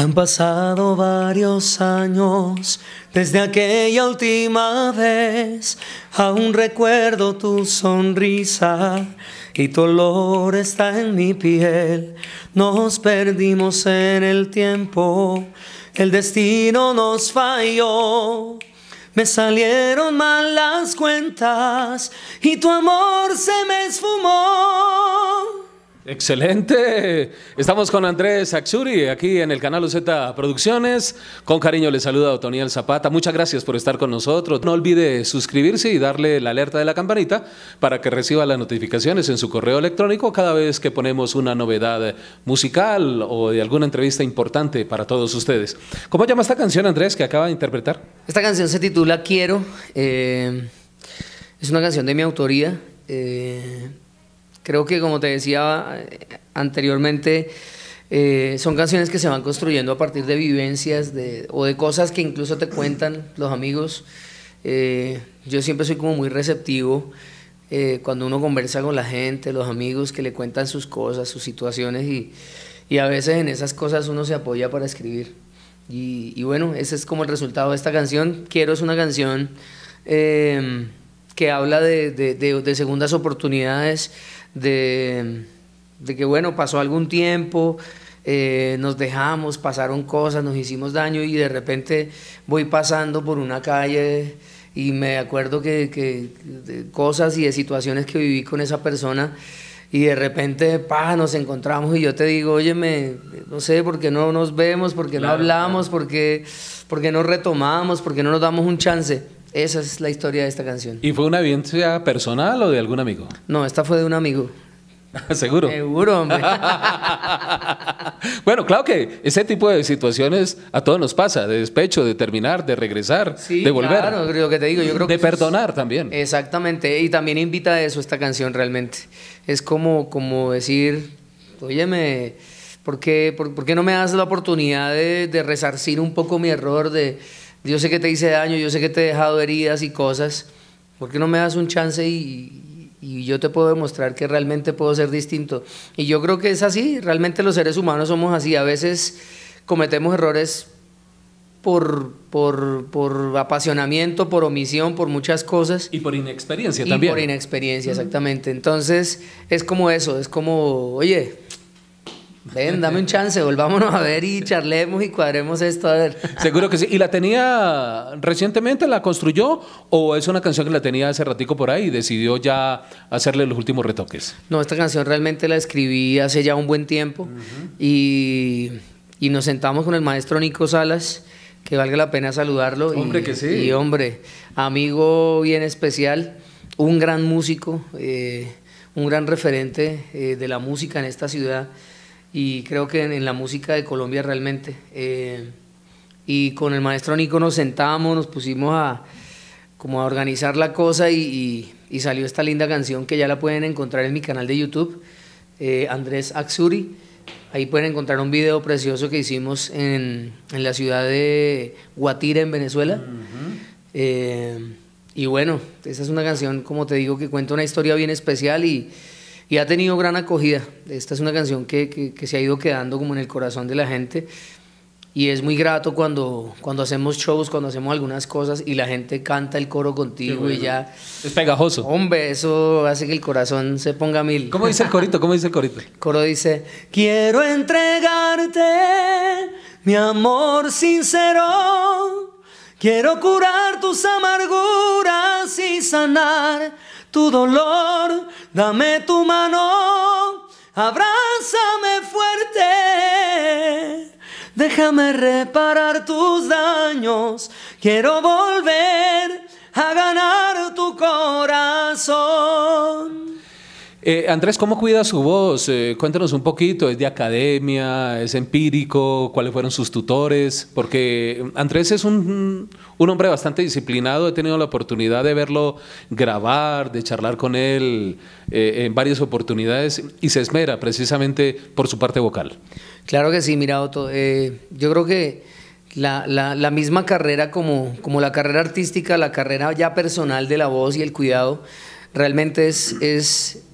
Han pasado varios años desde aquella última vez, aún recuerdo tu sonrisa y tu olor está en mi piel. Nos perdimos en el tiempo, el destino nos falló. Me salieron mal las cuentas y tu amor se me esfumó. Excelente. Estamos con Andrés Axuri aquí en el canal UZ Producciones. Con cariño le saluda Otoniel Zapata. Muchas gracias por estar con nosotros. No olvide suscribirse y darle la alerta de la campanita para que reciba las notificaciones en su correo electrónico cada vez que ponemos una novedad musical o de alguna entrevista importante para todos ustedes. ¿Cómo llama esta canción, Andrés, que acaba de interpretar? Esta canción se titula Quiero. Eh, es una canción de mi autoría. Eh, Creo que como te decía eh, anteriormente, eh, son canciones que se van construyendo a partir de vivencias de, o de cosas que incluso te cuentan los amigos. Eh, yo siempre soy como muy receptivo cuando uno conversa con la gente, los amigos que le cuentan sus cosas, sus situaciones y, y a veces en esas cosas uno se apoya para escribir. Y, bueno, ese es como el resultado de esta canción. Quiero es una canción... Em, que habla de, segundas oportunidades, de, que, bueno, pasó algún tiempo, eh, nos dejamos, pasaron cosas, nos hicimos daño y de repente voy pasando por una calle y me acuerdo que, de cosas y de situaciones que viví con esa persona y de repente pa, nos encontramos y yo te digo, oye, me, no sé, ¿por qué no nos vemos? ¿Por qué no hablamos? ¿Por, qué, no retomamos? ¿Por qué no nos damos un chance? Esa es la historia de esta canción. ¿Y fue una audiencia personal o de algún amigo? No, esta fue de un amigo. Seguro. Seguro, hombre. bueno, claro que ese tipo de situaciones a todos nos pasa, de despecho, de terminar, de regresar, de volver. Claro, lo que te digo, yo creo de perdonar también. Exactamente, y también invita a eso esta canción realmente. Es como, como decir, óyeme, ¿por qué, no me das la oportunidad de, de resarcir un poco mi error de yo sé que te hice daño, yo sé que te he dejado heridas y cosas, ¿por qué no me das un chance y, yo te puedo demostrar que realmente puedo ser distinto? Y yo creo que es así, realmente los seres humanos somos así, a veces cometemos errores por, por, apasionamiento, por omisión, por muchas cosas. Y por inexperiencia y también. Por inexperiencia, exactamente. Entonces es como eso, es como, oye, Ven, dame un chance, volvámonos a ver y charlemos y cuadremos esto a ver. Seguro que sí. ¿Y la tenía recientemente, la construyó o es una canción que la tenía hace ratico por ahí y decidió ya hacerle los últimos retoques? No, esta canción realmente la escribí hace ya un buen tiempo y, y, nos sentamos con el maestro Nico Salas, que valga la pena saludarlo. Hombre que sí. Y hombre, amigo bien especial, un gran músico, eh, un gran referente eh, de la música en esta ciudad y creo que en, la música de Colombia realmente. Eh, y con el maestro Nico nos sentamos, nos pusimos a, como a organizar la cosa y, y, salió esta linda canción que ya la pueden encontrar en mi canal de YouTube, eh, Andrés Axuri. Ahí pueden encontrar un video precioso que hicimos en, en la ciudad de Guatire, en Venezuela. Eh, y bueno, esa es una canción, como te digo, que cuenta una historia bien especial y, y ha tenido gran acogida. Esta es una canción que, que, se ha ido quedando como en el corazón de la gente y es muy grato cuando, cuando hacemos shows, cuando hacemos algunas cosas y la gente canta el coro contigo y ya... Es pegajoso. Hombre, eso hace que el corazón se ponga mil. ¿Cómo dice el corito? ¿Cómo dice el corito? El coro dice, quiero entregarte mi amor sincero. Quiero curar tus amarguras y sanar tu dolor, dame tu mano, abrázame fuerte. Déjame reparar tus daños, quiero volver a ganar tu corazón. Eh, Andrés, ¿cómo cuida su voz? Eh, cuéntanos un poquito, ¿es de academia? ¿Es empírico? ¿Cuáles fueron sus tutores? Porque Andrés es un, hombre bastante disciplinado, he tenido la oportunidad de verlo grabar, de charlar con él eh, en varias oportunidades y se esmera precisamente por su parte vocal. Claro que sí, mira Otto, yo creo que... La, misma carrera como, como la carrera artística, la carrera ya personal de la voz y el cuidado, realmente es, es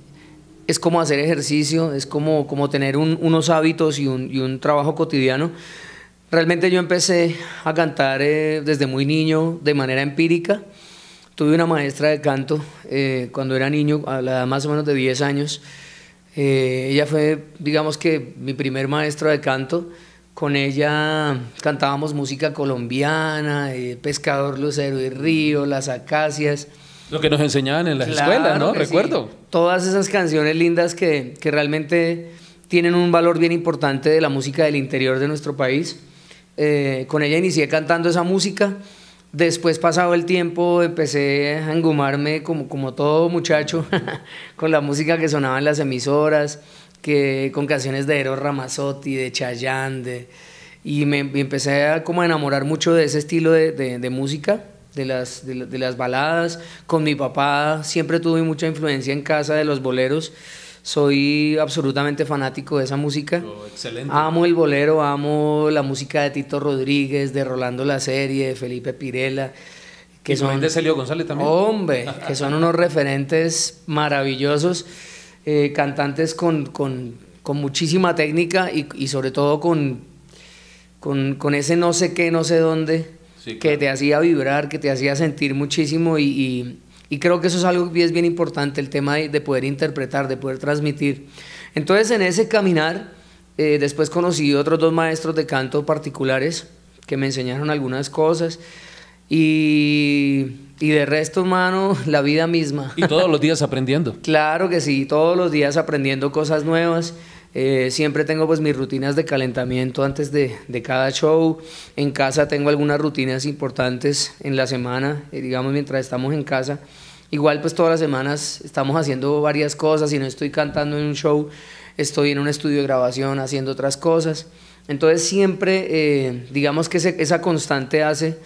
es como hacer ejercicio, es como, tener unos hábitos y un, trabajo cotidiano. Realmente yo empecé a cantar eh, desde muy niño de manera empírica. Tuve una maestra de canto eh, cuando era niño, a la más o menos de 10 años. Eh, ella fue, digamos que, mi primer maestra de canto. Con ella cantábamos música colombiana, Pescador, Lucero y Río, Las Acacias. Lo que nos enseñaban en las escuelas, ¿no? Recuerdo. Todas esas canciones lindas que, que, realmente tienen un valor bien importante de la música del interior de nuestro país. Eh, con ella inicié cantando esa música. Después, pasado el tiempo, empecé a engumarme como, como todo muchacho con la música que sonaba en las emisoras, que, con canciones de Eros Ramazzotti, de Chayanne, y me empecé a como enamorar mucho de ese estilo de música de las, de, las baladas. Con mi papá siempre tuve mucha influencia en casa de los boleros soy absolutamente fanático de esa música. Oh, amo el bolero, amo la música de Tito Rodríguez, de Rolando La Serie, de Felipe Pirela. Que son de Celio González Hombre, que son unos referentes maravillosos, eh, cantantes con, muchísima técnica y, y sobre todo con, con, ese no sé qué, no sé dónde que te hacía vibrar, que te hacía sentir muchísimo y, creo que eso es algo que es bien importante, el tema de, poder interpretar, de poder transmitir. Entonces en ese caminar, eh, después conocí otros dos maestros de canto particulares que me enseñaron algunas cosas y, y de resto, humano, la vida misma. Y todos los días aprendiendo. claro que sí, todos los días aprendiendo cosas nuevas. Eh, siempre tengo pues mis rutinas de calentamiento antes de, cada show. En casa tengo algunas rutinas importantes en la semana, eh, digamos mientras estamos en casa. Igual pues todas las semanas estamos haciendo varias cosas. Si no estoy cantando en un show, estoy en un estudio de grabación haciendo otras cosas. Entonces siempre eh, digamos que esa constante hace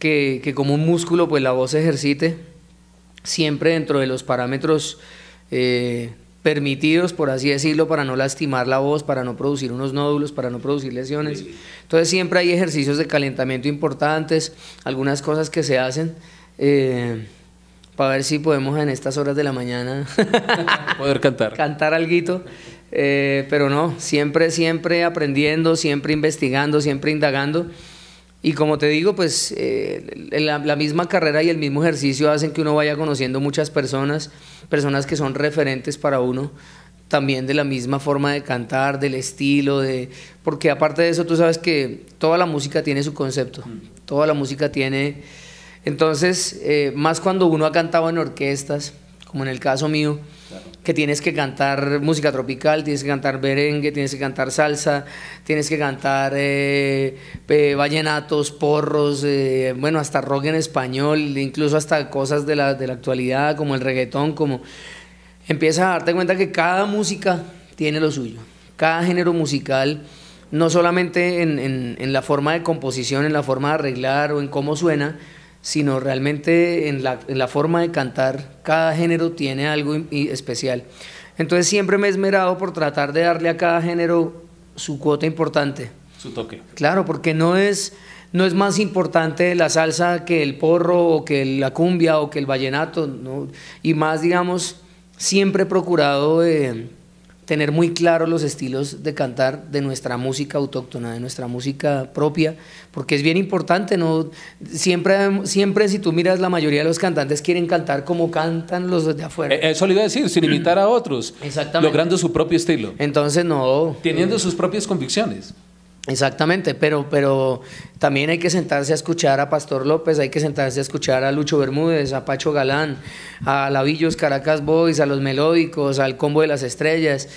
que, que, como un músculo pues la voz se ejercite siempre dentro de los parámetros permitidos, por así decirlo, para no lastimar la voz, para no producir unos nódulos, para no producir lesiones. Entonces siempre hay ejercicios de calentamiento importantes, algunas cosas que se hacen. Eh, para ver si podemos en estas horas de la mañana poder cantar. Cantar algo. Eh, pero no, siempre, siempre aprendiendo, siempre investigando, siempre indagando. Y como te digo, pues eh, la, misma carrera y el mismo ejercicio hacen que uno vaya conociendo muchas personas, personas que son referentes para uno, también de la misma forma de cantar, del estilo, de porque aparte de eso tú sabes que toda la música tiene su concepto, mm. toda la música tiene... Entonces, eh, más cuando uno ha cantado en orquestas, como en el caso mío, que tienes que cantar música tropical, tienes que cantar berengue, tienes que cantar salsa, tienes que cantar eh, eh, vallenatos, porros, eh, bueno, hasta rock en español, incluso hasta cosas de la, de actualidad, como el reggaetón, como... Empiezas a darte cuenta que cada música tiene lo suyo, cada género musical no solamente en, en, la forma de composición, en la forma de arreglar o en cómo suena, sino realmente en la, forma de cantar, cada género tiene algo especial. Entonces siempre me he esmerado por tratar de darle a cada género su cuota importante. Su toque. Claro, porque no es, no es más importante la salsa que el porro o que la cumbia o que el vallenato. Y más, digamos, siempre he procurado... Eh, tener muy claro los estilos de cantar de nuestra música autóctona, de nuestra música propia, porque es bien importante, ¿no? Siempre, siempre si tú miras, la mayoría de los cantantes quieren cantar como cantan los de afuera. Eh, eso le iba a decir, sin mm. imitar a otros. Exactamente. Logrando su propio estilo. Entonces, no. Teniendo sus propias convicciones. Exactamente, pero, pero también hay que sentarse a escuchar a Pastor López, hay que sentarse a escuchar a Lucho Bermúdez, a Pacho Galán, a Lavillos Caracas Boys, a Los Melódicos, al Combo de las Estrellas,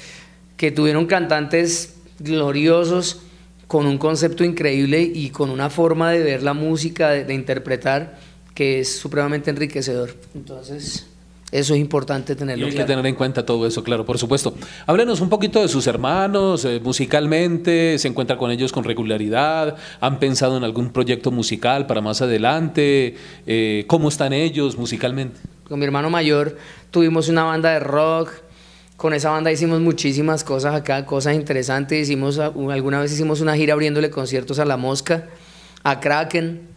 que tuvieron cantantes gloriosos con un concepto increíble y con una forma de ver la música, de, de interpretar, que es supremamente enriquecedor. Entonces... Eso es importante tenerlo. Y hay que tener en cuenta todo eso, claro, por supuesto. Háblenos un poquito de sus hermanos, eh, musicalmente, ¿se encuentra con ellos con regularidad? ¿Han pensado en algún proyecto musical para más adelante? Eh, ¿Cómo están ellos musicalmente? Con mi hermano mayor tuvimos una banda de rock, con esa banda hicimos muchísimas cosas acá, cosas interesantes. Hicimos, alguna vez hicimos una gira abriéndole conciertos a La Mosca, a Kraken,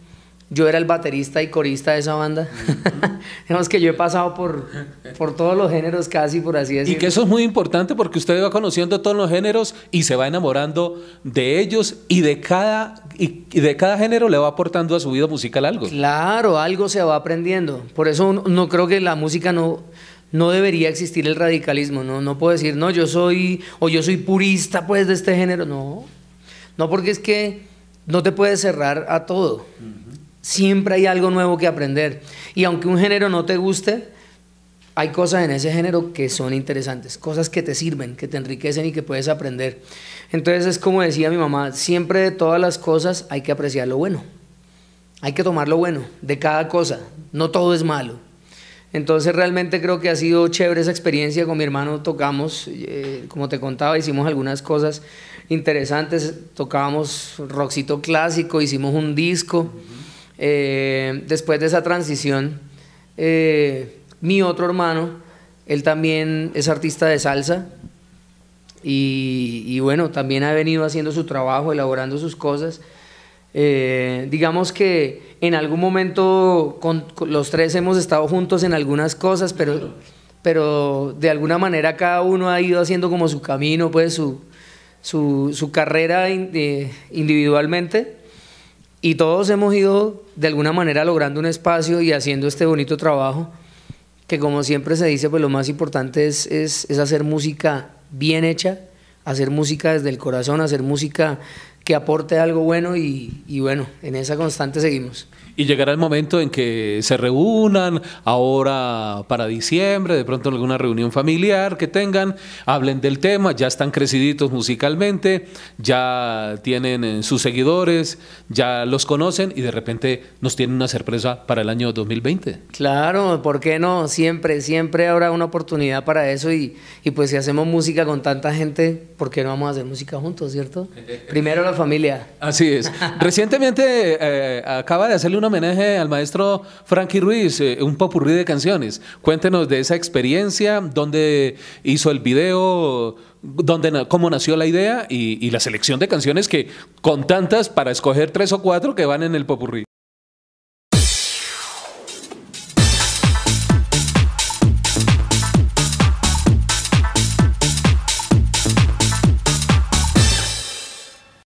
yo era el baterista y corista de esa banda. Digamos que yo he pasado por, por todos los géneros casi, por así decirlo. Y que eso es muy importante porque usted va conociendo todos los géneros y se va enamorando de ellos y de cada, y, de cada género le va aportando a su vida musical algo. Claro, algo se va aprendiendo. Por eso no, creo que la música no no debería existir el radicalismo, no, no puedo decir, no, yo soy, o yo soy purista pues de este género, no, no porque es que no te puedes cerrar a todo. Siempre hay algo nuevo que aprender. Y aunque un género no te guste, hay cosas en ese género que son interesantes, cosas que te sirven, que te enriquecen y que puedes aprender. Entonces es como decía mi mamá, siempre de todas las cosas hay que apreciar lo bueno. Hay que tomar lo bueno de cada cosa. No todo es malo. Entonces realmente creo que ha sido chévere esa experiencia. Con mi hermano tocamos, eh, como te contaba, hicimos algunas cosas interesantes. Tocábamos rockcito clásico, hicimos un disco. Eh, después de esa transición, eh, mi otro hermano, él también es artista de salsa y, bueno, también ha venido haciendo su trabajo, elaborando sus cosas. Eh, digamos que en algún momento los tres hemos estado juntos en algunas cosas, pero, pero de alguna manera cada uno ha ido haciendo como su camino, pues su, su, carrera individualmente. Y todos hemos ido de alguna manera logrando un espacio y haciendo este bonito trabajo, que como siempre se dice, pues lo más importante es, hacer música bien hecha, hacer música desde el corazón, hacer música que aporte algo bueno y bueno, en esa constante seguimos y llegará el momento en que se reúnan, ahora para diciembre, de pronto alguna reunión familiar que tengan, hablen del tema, ya están creciditos musicalmente, ya tienen eh, sus seguidores, ya los conocen y de repente nos tienen una sorpresa para el año 2020. Claro, ¿por qué no? Siempre, siempre habrá una oportunidad para eso y, pues si hacemos música con tanta gente, ¿por qué no vamos a hacer música juntos, cierto? Primero la familia. Así es. Recientemente eh, acaba de hacerle una homenaje al maestro Frankie Ruiz, eh, un popurrí de canciones. Cuéntenos de esa experiencia, dónde hizo el video, dónde, cómo nació la idea y, y la selección de canciones que con tantas para escoger tres o cuatro que van en el popurrí.